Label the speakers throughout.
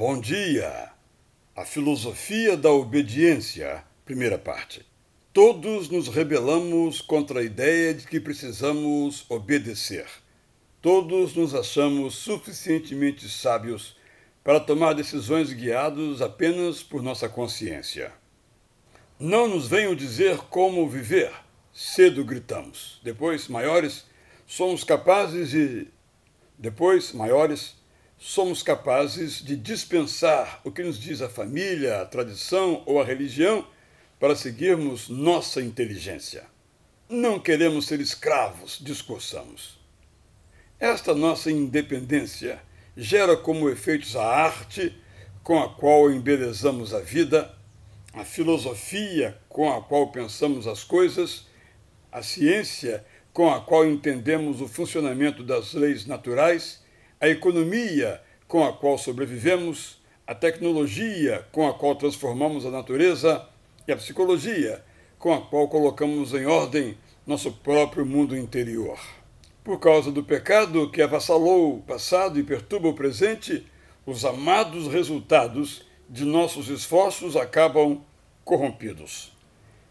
Speaker 1: Bom dia! A filosofia da obediência, primeira parte. Todos nos rebelamos contra a ideia de que precisamos obedecer. Todos nos achamos suficientemente sábios para tomar decisões guiados apenas por nossa consciência. Não nos venham dizer como viver. Cedo gritamos. Depois, maiores, somos capazes de. Depois, maiores, somos capazes de dispensar o que nos diz a família, a tradição ou a religião para seguirmos nossa inteligência. Não queremos ser escravos, discursamos. Esta nossa independência gera como efeitos a arte com a qual embelezamos a vida, a filosofia com a qual pensamos as coisas, a ciência com a qual entendemos o funcionamento das leis naturais a economia com a qual sobrevivemos, a tecnologia com a qual transformamos a natureza e a psicologia com a qual colocamos em ordem nosso próprio mundo interior. Por causa do pecado que avassalou o passado e perturba o presente, os amados resultados de nossos esforços acabam corrompidos.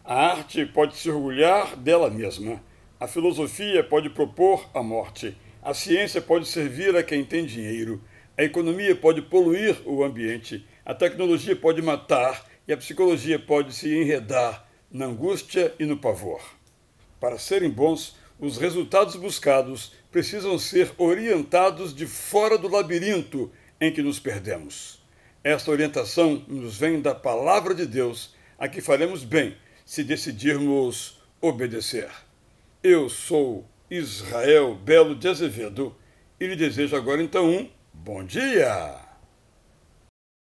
Speaker 1: A arte pode se orgulhar dela mesma. A filosofia pode propor a morte a ciência pode servir a quem tem dinheiro, a economia pode poluir o ambiente, a tecnologia pode matar e a psicologia pode se enredar na angústia e no pavor. Para serem bons, os resultados buscados precisam ser orientados de fora do labirinto em que nos perdemos. Esta orientação nos vem da palavra de Deus, a que faremos bem se decidirmos obedecer. Eu sou Israel Belo de Azevedo. E lhe desejo agora então um bom dia!